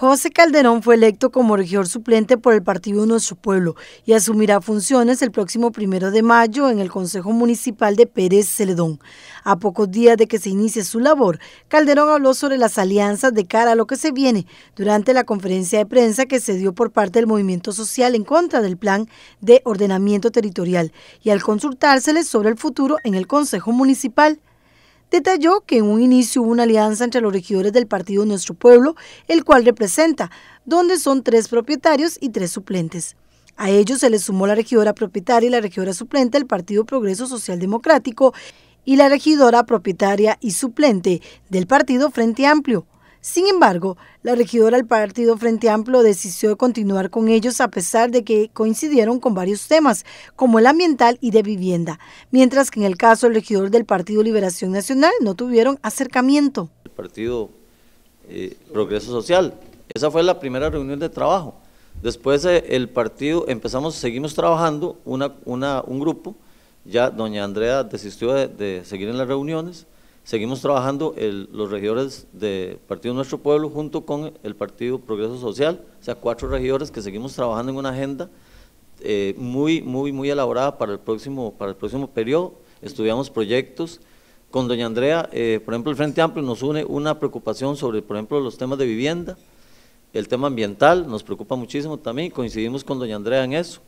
José Calderón fue electo como regidor suplente por el partido de su Pueblo y asumirá funciones el próximo primero de mayo en el Consejo Municipal de Pérez Celedón. A pocos días de que se inicie su labor, Calderón habló sobre las alianzas de cara a lo que se viene durante la conferencia de prensa que se dio por parte del movimiento social en contra del plan de ordenamiento territorial y al consultárseles sobre el futuro en el Consejo Municipal detalló que en un inicio hubo una alianza entre los regidores del partido Nuestro Pueblo, el cual representa, donde son tres propietarios y tres suplentes. A ellos se les sumó la regidora propietaria y la regidora suplente del Partido Progreso Social Democrático y la regidora propietaria y suplente del Partido Frente Amplio, sin embargo, la regidora del Partido Frente Amplio decidió continuar con ellos a pesar de que coincidieron con varios temas, como el ambiental y de vivienda, mientras que en el caso del regidor del Partido Liberación Nacional no tuvieron acercamiento. El Partido eh, Progreso Social, esa fue la primera reunión de trabajo. Después eh, el partido, empezamos, seguimos trabajando, una, un grupo, ya doña Andrea desistió de seguir en las reuniones, seguimos trabajando los regidores de Partido Nuestro Pueblo junto con el Partido Progreso Social, o sea, cuatro regidores que seguimos trabajando en una agenda eh, muy, muy, muy elaborada para el próximo, para el próximo periodo. Estudiamos proyectos. Con doña Andrea, eh, por ejemplo, el Frente Amplio nos une una preocupación sobre, por ejemplo, los temas de vivienda, el tema ambiental, nos preocupa muchísimo también, coincidimos con doña Andrea en eso.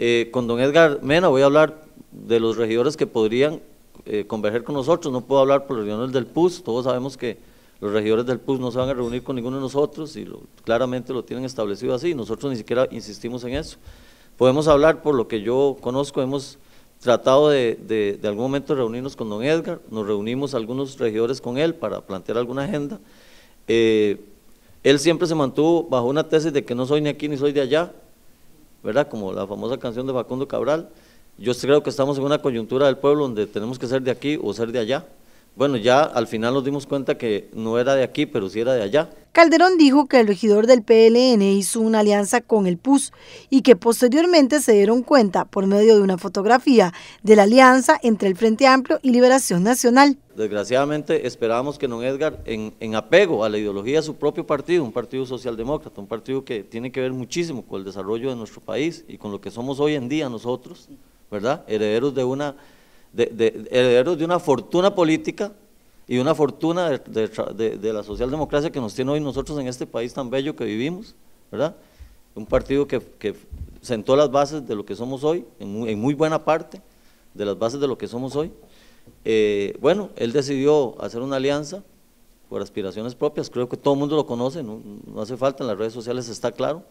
Eh, con don Edgar Mena voy a hablar de los regidores que podrían eh, converger con nosotros, no puedo hablar por reuniones del PUS, todos sabemos que los regidores del PUS no se van a reunir con ninguno de nosotros y claramente lo tienen establecido así, nosotros ni siquiera insistimos en eso. Podemos hablar por lo que yo conozco, hemos tratado de, algún momento reunirnos con don Edgar, nos reunimos algunos regidores con él para plantear alguna agenda. Eh, él siempre se mantuvo bajo una tesis de que no soy ni aquí ni soy de allá, ¿verdad? Como la famosa canción de Facundo Cabral. Yo creo que estamos en una coyuntura del pueblo donde tenemos que ser de aquí o ser de allá. Bueno, ya al final nos dimos cuenta que no era de aquí, pero sí era de allá. Calderón dijo que el regidor del PLN hizo una alianza con el PUS y que posteriormente se dieron cuenta por medio de una fotografía de la alianza entre el Frente Amplio y Liberación Nacional. Desgraciadamente esperábamos que don Edgar, en, en apego a la ideología de su propio partido, un partido socialdemócrata, un partido que tiene que ver muchísimo con el desarrollo de nuestro país y con lo que somos hoy en día nosotros, ¿verdad? Herederos de una, de, herederos de una fortuna política y una fortuna de, la socialdemocracia que nos tiene hoy nosotros en este país tan bello que vivimos, ¿verdad? Un partido que, sentó las bases de lo que somos hoy, en muy, buena parte de las bases de lo que somos hoy. Eh, bueno, él decidió hacer una alianza por aspiraciones propias, creo que todo el mundo lo conoce, no, hace falta, en las redes sociales está claro,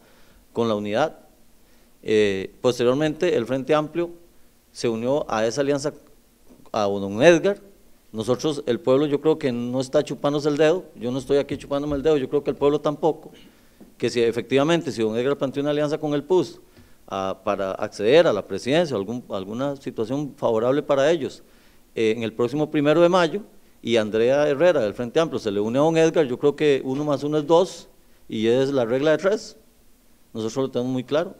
con la unidad. Eh, posteriormente, el Frente Amplio se unió a esa alianza a don Edgar. Nosotros, el pueblo, yo creo que no está chupándose el dedo, yo no estoy aquí chupándome el dedo, yo creo que el pueblo tampoco. Que si efectivamente, si don Edgar planteó una alianza con el PUS ah, para acceder a la presidencia, algún, alguna situación favorable para ellos, eh, en el próximo primero de mayo, y Andrea Herrera del Frente Amplio se le une a don Edgar, yo creo que uno más uno es dos, y es la regla de tres. Nosotros lo tenemos muy claro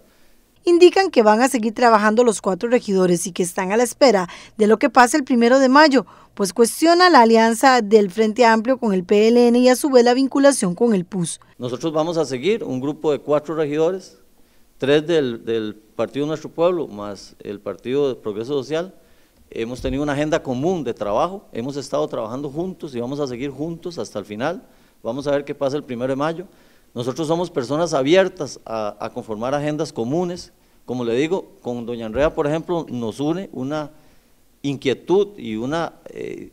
indican que van a seguir trabajando los cuatro regidores y que están a la espera de lo que pase el primero de mayo, pues cuestiona la alianza del Frente Amplio con el PLN y a su vez la vinculación con el PUS. Nosotros vamos a seguir un grupo de cuatro regidores, tres del, Partido Nuestro Pueblo más el Partido de Progreso Social. Hemos tenido una agenda común de trabajo, hemos estado trabajando juntos y vamos a seguir juntos hasta el final. Vamos a ver qué pasa el primero de mayo. Nosotros somos personas abiertas a, conformar agendas comunes. Como le digo, con doña Andrea, por ejemplo, nos une una inquietud y una, eh,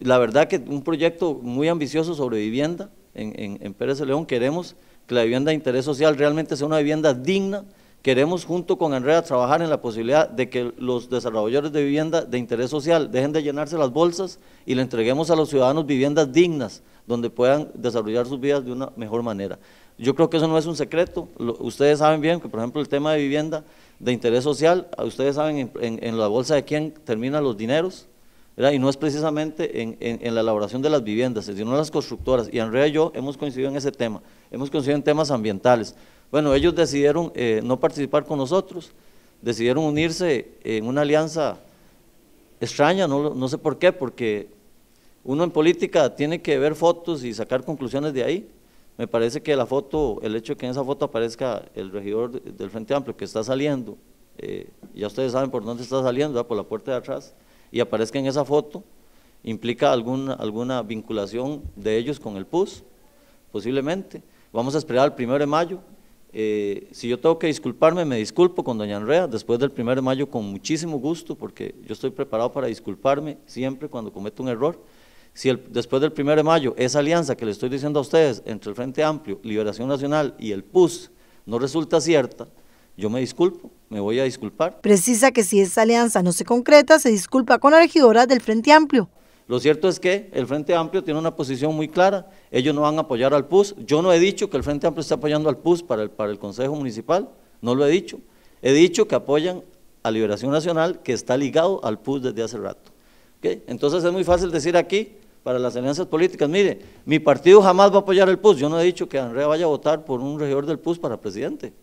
la verdad que un proyecto muy ambicioso sobre vivienda en, en, en Pérez de León. Queremos que la vivienda de interés social realmente sea una vivienda digna, Queremos junto con Andrea trabajar en la posibilidad de que los desarrolladores de vivienda de interés social dejen de llenarse las bolsas y le entreguemos a los ciudadanos viviendas dignas donde puedan desarrollar sus vidas de una mejor manera. Yo creo que eso no es un secreto, ustedes saben bien que por ejemplo el tema de vivienda de interés social, ah, ustedes saben en, la bolsa de quién terminan los dineros, y no es precisamente en, en, la elaboración de las viviendas, sino en las constructoras, y Andrea y yo hemos coincidido en ese tema, hemos coincidido en temas ambientales, bueno, ellos decidieron eh, no participar con nosotros, decidieron unirse en una alianza extraña, no, sé por qué, porque uno en política tiene que ver fotos y sacar conclusiones de ahí. Me parece que la foto, el hecho de que en esa foto aparezca el regidor del Frente Amplio que está saliendo, eh, ya ustedes saben por dónde está saliendo, por la puerta de atrás, y aparezca en esa foto, implica alguna, alguna vinculación de ellos con el PUS, posiblemente. Vamos a esperar el primero de mayo, eh, si yo tengo que disculparme, me disculpo con Doña Andrea después del 1 de mayo con muchísimo gusto, porque yo estoy preparado para disculparme siempre cuando cometo un error. Si después del 1 de mayo esa alianza que le estoy diciendo a ustedes entre el Frente Amplio, Liberación Nacional y el PUS no resulta cierta, yo me disculpo, me voy a disculpar. Precisa que si esa alianza no se concreta, se disculpa con la regidora del Frente Amplio. Lo cierto es que el Frente Amplio tiene una posición muy clara, ellos no van a apoyar al PUS. Yo no he dicho que el Frente Amplio está apoyando al PUS para el, para el Consejo Municipal, no lo he dicho. He dicho que apoyan a Liberación Nacional, que está ligado al PUS desde hace rato. Entonces es muy fácil decir aquí, para las alianzas políticas, mire, mi partido jamás va a apoyar el PUS. Yo no he dicho que Andrea vaya a votar por un regidor del PUS para presidente.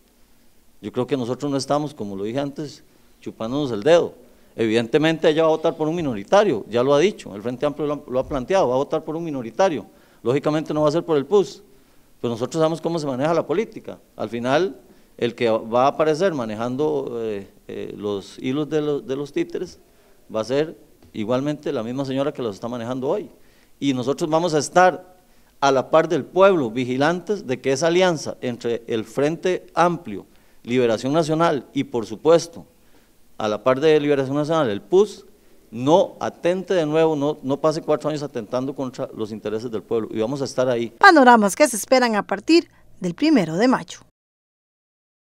Yo creo que nosotros no estamos, como lo dije antes, chupándonos el dedo. Evidentemente ella va a votar por un minoritario, ya lo ha dicho, el Frente Amplio lo ha, planteado, va a votar por un minoritario. Lógicamente no va a ser por el PUS, pero pues nosotros sabemos cómo se maneja la política. Al final, el que va a aparecer manejando eh, eh, los hilos de de los títeres va a ser igualmente la misma señora que los está manejando hoy. Y nosotros vamos a estar a la par del pueblo, vigilantes de que esa alianza entre el Frente Amplio, Liberación Nacional y por supuesto a la par de Liberación Nacional, el PUS, no atente de nuevo, no, no pase cuatro años atentando contra los intereses del pueblo y vamos a estar ahí. Panoramas que se esperan a partir del primero de mayo.